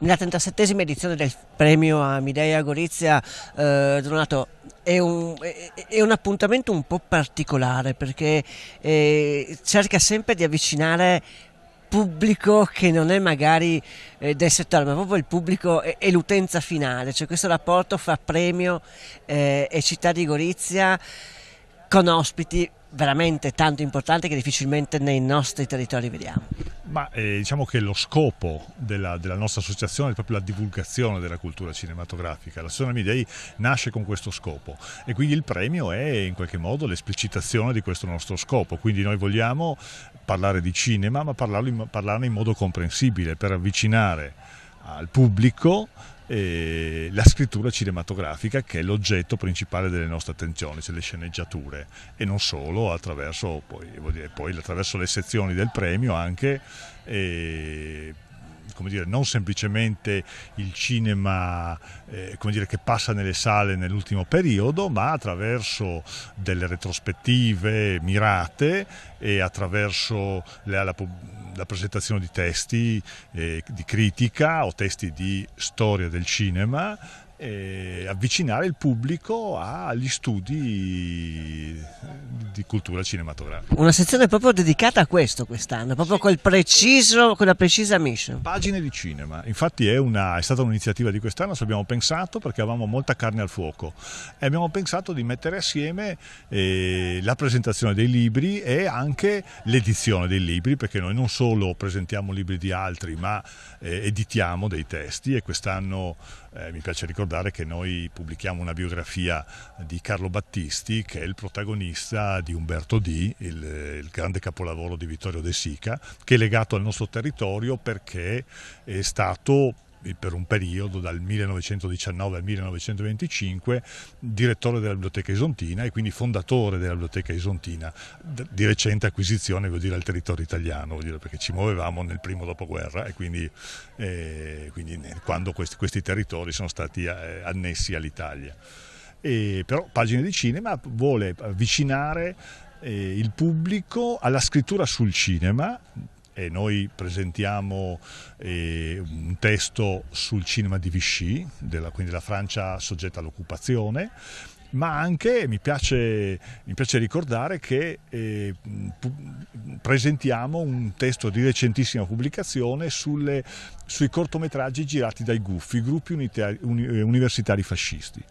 nella 37esima edizione del premio a Midea Gorizia, eh, Donato, è un, è, è un, appuntamento un po' particolare perché eh, cerca sempre di avvicinare pubblico che non è magari eh, del settore, ma proprio il pubblico e, e l'utenza finale, cioè questo rapporto fra premio eh, e città di Gorizia con ospiti veramente tanto importanti che difficilmente nei nostri territori vediamo. Ma eh, diciamo che lo scopo della, della, nostra associazione è proprio la divulgazione della cultura cinematografica. La Sonami Day nasce con questo scopo e quindi il premio è in qualche modo l'esplicitazione di questo nostro scopo. Quindi noi vogliamo parlare di cinema, ma parlarne in, in modo comprensibile per avvicinare al pubblico la scrittura cinematografica che è l'oggetto principale delle nostre attenzioni, cioè le sceneggiature e non solo, attraverso poi, dire, poi attraverso le sezioni del premio anche come dire, non semplicemente il cinema eh, come dire, che passa nelle sale nell'ultimo periodo, ma attraverso delle retrospettive mirate e attraverso la, la, la presentazione di testi eh, di critica o testi di storia del cinema eh, avvicinare il pubblico agli studi di, cultura cinematografica. Una sezione proprio dedicata a questo quest'anno, proprio col preciso, con la precisa mission. Pagine di cinema, infatti è, una, è stata un'iniziativa di quest'anno, ci abbiamo pensato perché avevamo molta carne al fuoco e abbiamo pensato di mettere assieme eh, la presentazione dei libri e anche l'edizione dei libri, perché noi non solo presentiamo libri di altri, ma eh, editiamo dei testi e quest'anno eh, mi piace ricordare che noi pubblichiamo una biografia di Carlo Battisti che è il protagonista protagonista di Umberto D, il, il, grande capolavoro di Vittorio De Sica, che è legato al nostro territorio perché è stato per un periodo dal 1919 al 1925 direttore della biblioteca isontina e quindi fondatore della biblioteca isontina di recente acquisizione vuol dire al territorio italiano dire, perché ci muovevamo nel primo dopoguerra e quindi, eh, quindi quando questi, questi, territori sono stati eh, annessi all'Italia e, però Pagine di Cinema vuole avvicinare eh, il pubblico alla scrittura sul cinema e noi presentiamo eh, un testo sul cinema di Vichy, della, quindi la Francia soggetta all'occupazione, ma anche mi piace, mi piace ricordare che eh, presentiamo un testo di recentissima pubblicazione sulle, sui cortometraggi girati dai Guffi, gruppi unitari, uni, eh, universitari fascisti.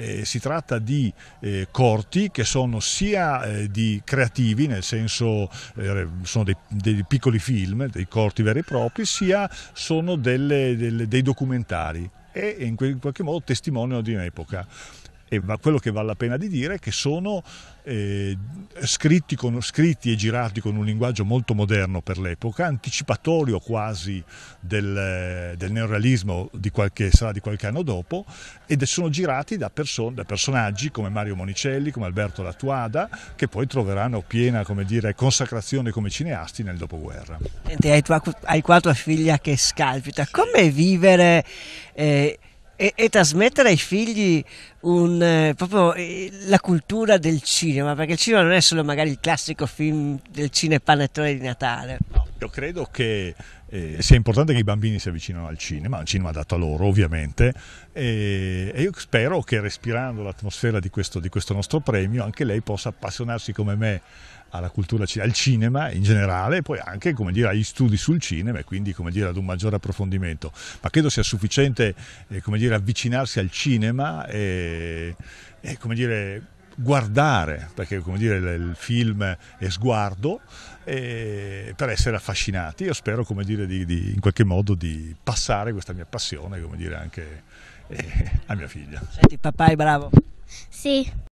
Eh, si tratta di eh, corti che sono sia eh, di creativi, nel senso eh, sono dei, dei, piccoli film, dei corti veri e propri, sia sono delle, delle, dei documentari e in qualche modo testimoniano di un'epoca. E quello che vale la pena di dire è che sono eh, scritti, con, scritti, e girati con un linguaggio molto moderno per l'epoca, anticipatorio quasi del, del neorealismo di qualche, sarà di qualche anno dopo, ed sono girati da, person, da personaggi come Mario Monicelli, come Alberto Latuada, che poi troveranno piena come dire, consacrazione come cineasti nel dopoguerra. Senti, hai, tua, hai qua tua figlia che scalpita, come vivere... Eh e, e trasmettere ai figli un, eh, proprio eh, la cultura del cinema, perché il cinema non è solo magari il classico film del cinepanettone di Natale. No, io credo che eh, sia importante che i bambini si avvicinino al cinema, un cinema adatto a loro ovviamente, e, e io spero che respirando l'atmosfera di questo, di questo nostro premio anche lei possa appassionarsi come me alla cultura, al cinema in generale e poi anche dire, agli studi sul cinema e quindi dire, ad un maggiore approfondimento. Ma credo sia sufficiente eh, dire, avvicinarsi al cinema e, e come dire, guardare, perché come dire il film è sguardo, per essere affascinati. Io spero come dire, di, di, in qualche modo di passare questa mia passione come dire, anche eh, a mia figlia. Senti, papà è bravo? Sì.